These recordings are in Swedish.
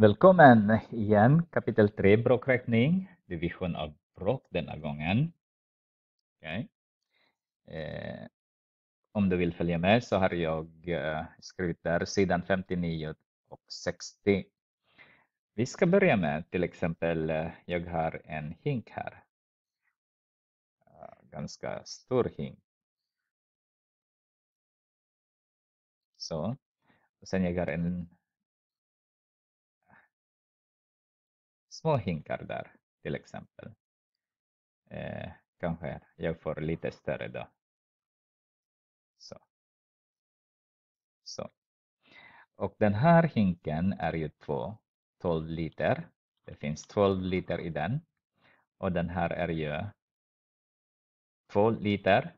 Välkommen igen, kapitel 3, bråkräkning, division av bråk denna gången. Okay. Eh, om du vill följa med så har jag eh, skrivit där sidan 59 och 60. Vi ska börja med till exempel, eh, jag har en hink här. Ganska stor hink. Så. Och sen jag har en små hinkar där till exempel. Eh, kanske jag får lite större då. Så. Så. Och den här hinken är ju två 12 liter. Det finns 12 liter i den. Och den här är ju 2 liter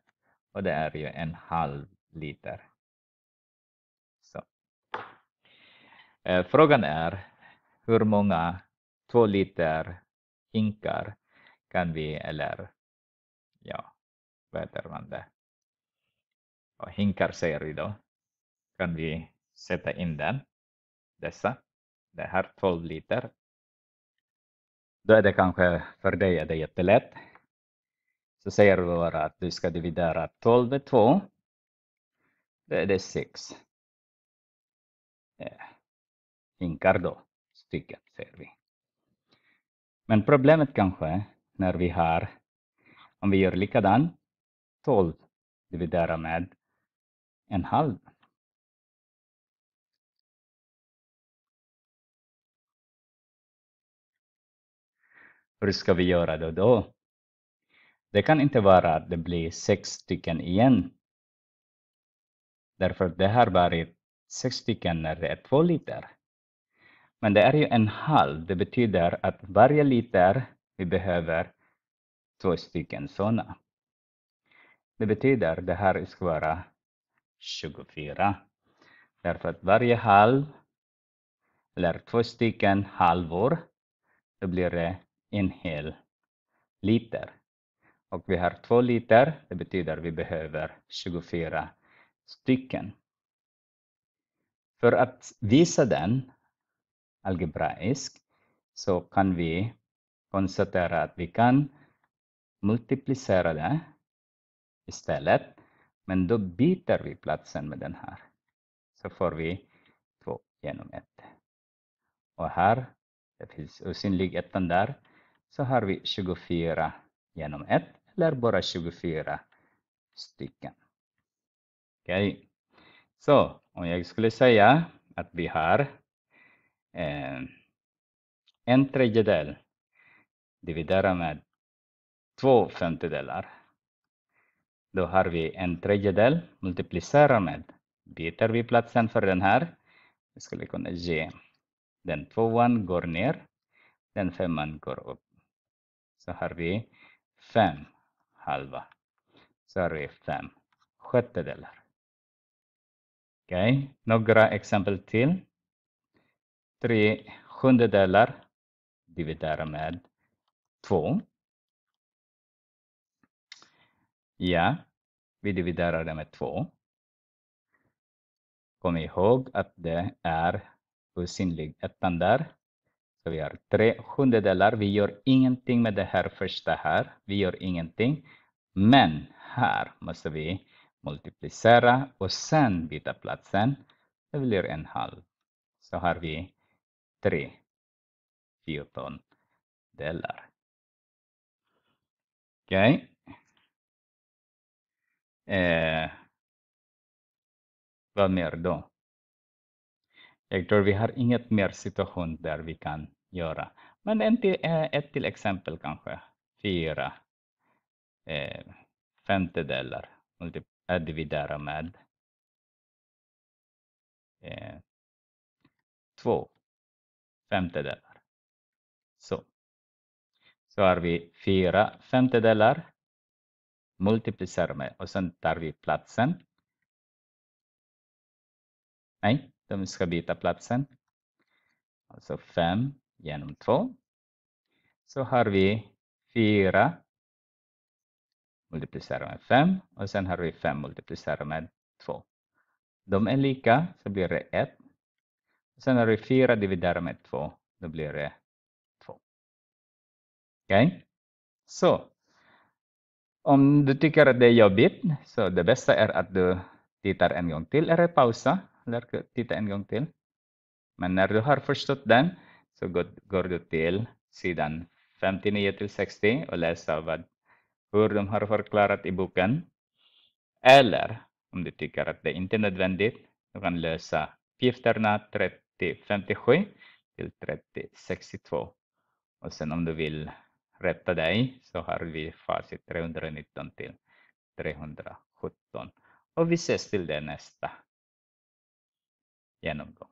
och det är ju en halv liter. Så. Eh, frågan är hur många två liter hinkar kan vi, eller ja, vad heter man det? Och hinkar säger vi då. Kan vi sätta in den, dessa, det här 12 liter. Då är det kanske för dig är det jättelätt. Så säger vi bara att du ska dividera 12 med 2. Då är det 6 eh, hinkar då, stycken, säger vi. Men problemet kanske, när vi har, om vi gör likadant, 12 dividerat med en halv. Hur ska vi göra det då? Det kan inte vara att det blir sex stycken igen. Därför det har varit sex stycken när det är två liter. Men det är ju en halv, det betyder att varje liter vi behöver två stycken sådana. Det betyder det här ska vara 24. Därför att varje halv, eller två stycken halvor, då blir det en hel liter. Och vi har två liter, det betyder att vi behöver 24 stycken. För att visa den algebraisk så kan vi konstatera att vi kan multiplicera det istället. Men då byter vi platsen med den här. Så får vi 2 genom 1. Och här, det finns osynlig ettan där, så har vi 24 genom 1 eller bara 24 stycken. Okej, okay. så om jag skulle säga att vi har Eh, en tredjedel dividerat med två femtedelar. Då har vi en tredjedel multiplicerat med, byter vi platsen för den här, vi skulle kunna ge den tvåan går ner, den femman går upp. Så har vi fem halva, så har vi fem sjättedelar. Okej, okay. några exempel till. 3 sjundedelar dividera med 2. Ja, vi dividerar det med 2. Kom ihåg att det är osynlig ettan där. Så vi har tre sjundedelar. Vi gör ingenting med det här första här. Vi gör ingenting. Men här måste vi multiplicera och sen byta platsen. Det blir en halv. Så har vi 3. 14 delar. Okej. Okay. Eh, vad mer då? Jag tror vi har inget mer situation där vi kan göra. Men en till, eh, ett till exempel kanske. Fyra. Eh, femtedelar dividera med eh, två femtedelar. Så. Så har vi fyra femtedelar, multiplicerar med och sen tar vi platsen. Nej, de ska byta platsen. Alltså 5 genom 2. Så har vi 4 multiplicerar med 5 och sen har vi 5 multiplicerar med 2. De är lika, så blir det 1 Sen har du fyra dividerat med två, Då blir det två. Okej? Okay? Så. Om du tycker att det är jobbigt, så det bästa är att du tittar en gång till eller pausa. Eller titta en gång till. Men när du har förstått den så går du till sidan 59 till 60 och läser vad, hur de har förklarat i boken. Eller om du tycker att det inte är nödvändigt, du kan lösa uppgifterna 30 till 3062. Och sen om du vill rätta dig så har vi facit 319 till 317. Och vi ses till det nästa genomgång.